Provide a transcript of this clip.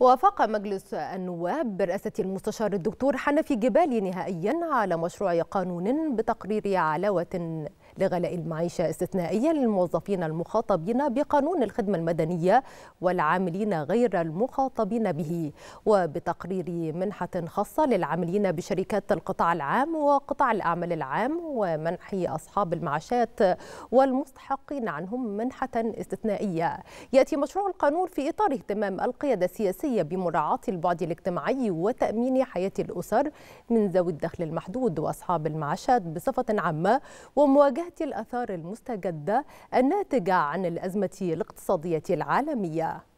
وافق مجلس النواب برئاسة المستشار الدكتور حنفي جبالي نهائيا على مشروع قانون بتقرير علاوة لغلاء المعيشة استثنائيا للموظفين المخاطبين بقانون الخدمة المدنية والعاملين غير المخاطبين به وبتقرير منحة خاصة للعاملين بشركات القطاع العام وقطاع الأعمال العام ومنح أصحاب المعاشات والمستحقين عنهم منحة استثنائية يأتي مشروع القانون في إطار اهتمام القيادة السياسية بمراعاة البعد الاجتماعي وتأمين حياة الأسر من ذوي الدخل المحدود وأصحاب المعاشات بصفة عامة ومواجهة مواجهة الآثار المستجدة الناتجة عن الأزمة الاقتصادية العالمية